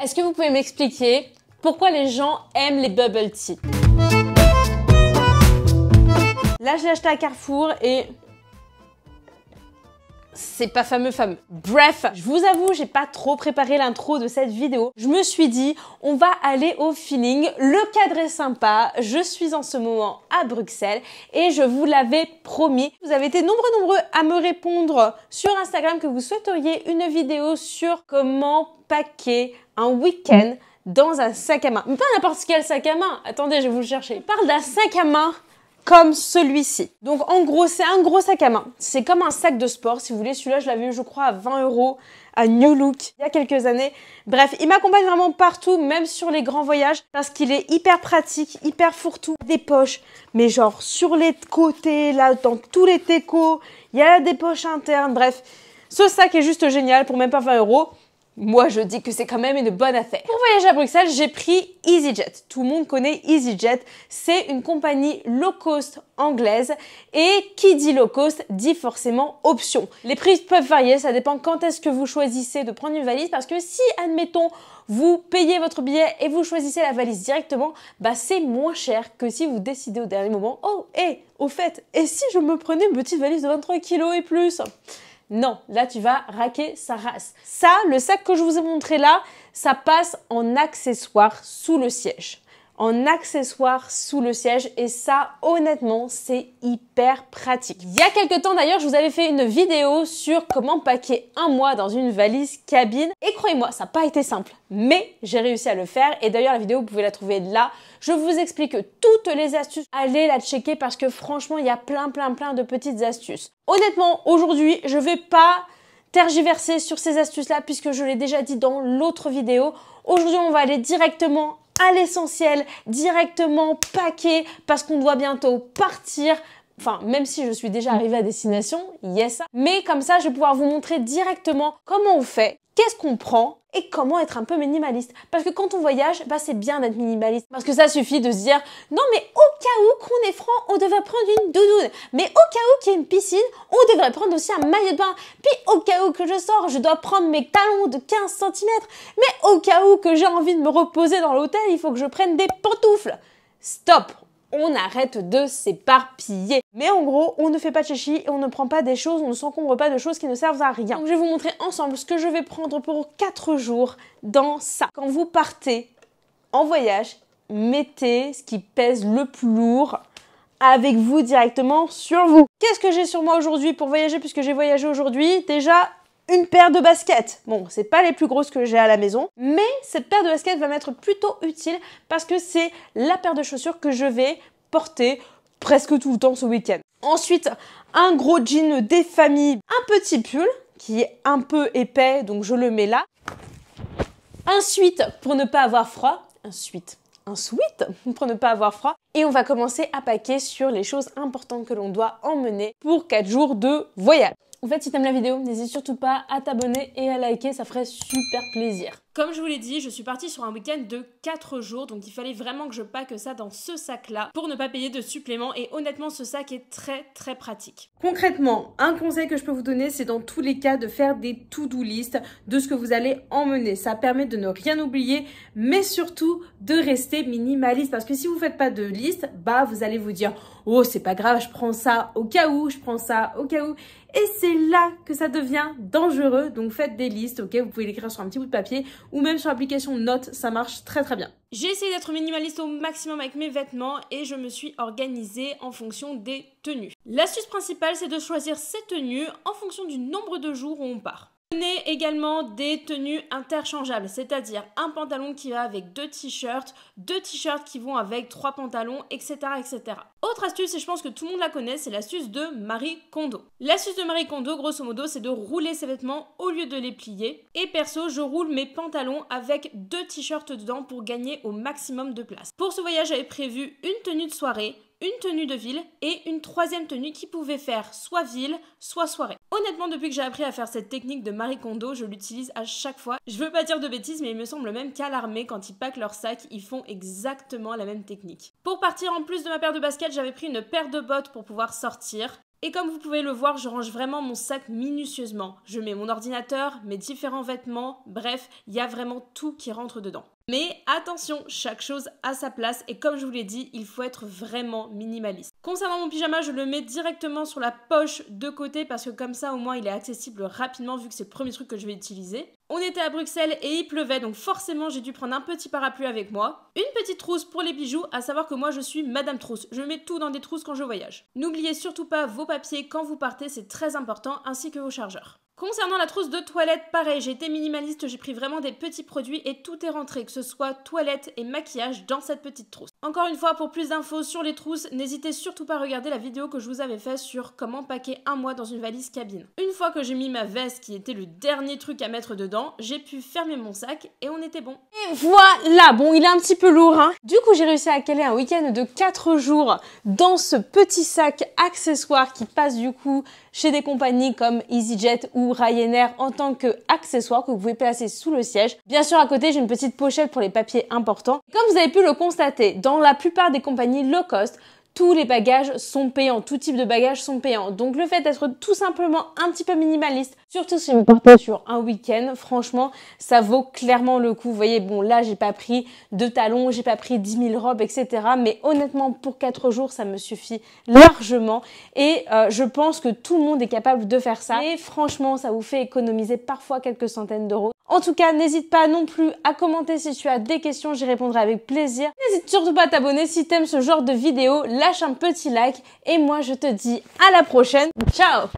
Est-ce que vous pouvez m'expliquer pourquoi les gens aiment les bubble tea Là, j'ai acheté à Carrefour et c'est pas fameux fameux. Bref, je vous avoue, j'ai pas trop préparé l'intro de cette vidéo. Je me suis dit, on va aller au feeling. Le cadre est sympa. Je suis en ce moment à Bruxelles et je vous l'avais promis. Vous avez été nombreux, nombreux à me répondre sur Instagram que vous souhaiteriez une vidéo sur comment paquer un week-end dans un sac à main. Mais pas n'importe quel sac à main. Attendez, je vais vous le chercher. Je parle d'un sac à main comme celui-ci. Donc en gros, c'est un gros sac à main. C'est comme un sac de sport, si vous voulez. Celui-là, je l'avais eu, je crois, à 20 euros à New Look il y a quelques années. Bref, il m'accompagne vraiment partout, même sur les grands voyages, parce qu'il est hyper pratique, hyper fourre-tout. Des poches, mais genre sur les côtés, là, dans tous les técos, il y a des poches internes, bref. Ce sac est juste génial pour même pas 20 euros. Moi, je dis que c'est quand même une bonne affaire. Pour voyager à Bruxelles, j'ai pris EasyJet. Tout le monde connaît EasyJet. C'est une compagnie low cost anglaise. Et qui dit low cost dit forcément option. Les prix peuvent varier, ça dépend quand est-ce que vous choisissez de prendre une valise. Parce que si, admettons, vous payez votre billet et vous choisissez la valise directement, bah c'est moins cher que si vous décidez au dernier moment, oh, et au fait, et si je me prenais une petite valise de 23 kilos et plus non, là tu vas raquer sa race. Ça, le sac que je vous ai montré là, ça passe en accessoire sous le siège en accessoire sous le siège et ça honnêtement c'est hyper pratique. Il y a quelques temps d'ailleurs je vous avais fait une vidéo sur comment paquer un mois dans une valise cabine et croyez-moi ça n'a pas été simple mais j'ai réussi à le faire et d'ailleurs la vidéo vous pouvez la trouver là. Je vous explique toutes les astuces, allez la checker parce que franchement il y a plein plein plein de petites astuces. Honnêtement aujourd'hui je vais pas tergiverser sur ces astuces là puisque je l'ai déjà dit dans l'autre vidéo. Aujourd'hui on va aller directement à l'essentiel, directement, paquet, parce qu'on doit bientôt partir enfin même si je suis déjà arrivée à destination, yes. Mais comme ça, je vais pouvoir vous montrer directement comment on fait, qu'est-ce qu'on prend et comment être un peu minimaliste. Parce que quand on voyage, bah c'est bien d'être minimaliste. Parce que ça suffit de se dire, non mais au cas où qu'on est franc, on devrait prendre une doudoune. Mais au cas où qu'il y ait une piscine, on devrait prendre aussi un maillot de bain. Puis au cas où que je sors, je dois prendre mes talons de 15 cm. Mais au cas où que j'ai envie de me reposer dans l'hôtel, il faut que je prenne des pantoufles. Stop on arrête de s'éparpiller. Mais en gros, on ne fait pas de chichi et on ne prend pas des choses, on ne s'encombre pas de choses qui ne servent à rien. Donc je vais vous montrer ensemble ce que je vais prendre pour 4 jours dans ça. Quand vous partez en voyage, mettez ce qui pèse le plus lourd avec vous directement sur vous. Qu'est-ce que j'ai sur moi aujourd'hui pour voyager puisque j'ai voyagé aujourd'hui Déjà, une paire de baskets. Bon, c'est pas les plus grosses que j'ai à la maison, mais cette paire de baskets va m'être plutôt utile parce que c'est la paire de chaussures que je vais porter presque tout le temps ce week-end. Ensuite, un gros jean des familles, un petit pull qui est un peu épais, donc je le mets là. Un pour ne pas avoir froid. Un suite un sweat pour ne pas avoir froid. Et on va commencer à paquer sur les choses importantes que l'on doit emmener pour 4 jours de voyage. En fait, si t'aimes la vidéo, n'hésite surtout pas à t'abonner et à liker, ça ferait super plaisir. Comme je vous l'ai dit, je suis partie sur un week-end de 4 jours, donc il fallait vraiment que je packe ça dans ce sac-là pour ne pas payer de suppléments. Et honnêtement, ce sac est très très pratique. Concrètement, un conseil que je peux vous donner, c'est dans tous les cas de faire des to-do list de ce que vous allez emmener. Ça permet de ne rien oublier, mais surtout de rester minimaliste. Parce que si vous ne faites pas de liste, bah vous allez vous dire oh c'est pas grave, je prends ça au cas où, je prends ça au cas où. Et c'est là que ça devient dangereux. Donc faites des listes, ok Vous pouvez l'écrire sur un petit bout de papier ou même sur l'application Note, ça marche très très bien. J'ai essayé d'être minimaliste au maximum avec mes vêtements et je me suis organisée en fonction des tenues. L'astuce principale, c'est de choisir ses tenues en fonction du nombre de jours où on part prenez également des tenues interchangeables, c'est-à-dire un pantalon qui va avec deux t-shirts, deux t-shirts qui vont avec trois pantalons, etc., etc. Autre astuce, et je pense que tout le monde la connaît, c'est l'astuce de Marie Kondo. L'astuce de Marie Kondo, grosso modo, c'est de rouler ses vêtements au lieu de les plier. Et perso, je roule mes pantalons avec deux t-shirts dedans pour gagner au maximum de place. Pour ce voyage, j'avais prévu une tenue de soirée, une tenue de ville et une troisième tenue qui pouvait faire soit ville, soit soirée. Honnêtement, depuis que j'ai appris à faire cette technique de Marie Kondo, je l'utilise à chaque fois. Je veux pas dire de bêtises, mais il me semble même qu'à l'armée, quand ils packent leur sac, ils font exactement la même technique. Pour partir en plus de ma paire de baskets, j'avais pris une paire de bottes pour pouvoir sortir. Et comme vous pouvez le voir, je range vraiment mon sac minutieusement. Je mets mon ordinateur, mes différents vêtements, bref, il y a vraiment tout qui rentre dedans. Mais attention, chaque chose a sa place et comme je vous l'ai dit, il faut être vraiment minimaliste. Concernant mon pyjama, je le mets directement sur la poche de côté parce que comme ça au moins il est accessible rapidement vu que c'est le premier truc que je vais utiliser. On était à Bruxelles et il pleuvait, donc forcément j'ai dû prendre un petit parapluie avec moi. Une petite trousse pour les bijoux, à savoir que moi je suis Madame Trousse. Je mets tout dans des trousses quand je voyage. N'oubliez surtout pas vos papiers quand vous partez, c'est très important, ainsi que vos chargeurs. Concernant la trousse de toilette, pareil, j'ai été minimaliste, j'ai pris vraiment des petits produits et tout est rentré, que ce soit toilette et maquillage dans cette petite trousse. Encore une fois, pour plus d'infos sur les trousses, n'hésitez surtout pas à regarder la vidéo que je vous avais faite sur comment paquer un mois dans une valise cabine. Une fois que j'ai mis ma veste, qui était le dernier truc à mettre dedans, j'ai pu fermer mon sac et on était bon. Et voilà Bon, il est un petit peu lourd, hein. Du coup, j'ai réussi à caler un week-end de 4 jours dans ce petit sac accessoire qui passe du coup chez des compagnies comme EasyJet ou Ryanair en tant qu'accessoire que vous pouvez placer sous le siège. Bien sûr, à côté, j'ai une petite pochette pour les papiers importants. Comme vous avez pu le constater, dans la plupart des compagnies low cost, tous les bagages sont payants, tout type de bagages sont payants. Donc le fait d'être tout simplement un petit peu minimaliste, surtout si vous partez sur un week-end, franchement, ça vaut clairement le coup. Vous voyez, bon là j'ai pas pris de talons, j'ai pas pris 10 000 robes, etc. Mais honnêtement, pour 4 jours, ça me suffit largement. Et euh, je pense que tout le monde est capable de faire ça. Et franchement, ça vous fait économiser parfois quelques centaines d'euros. En tout cas, n'hésite pas non plus à commenter si tu as des questions, j'y répondrai avec plaisir. N'hésite surtout pas à t'abonner si t'aimes ce genre de vidéo, lâche un petit like et moi je te dis à la prochaine. Ciao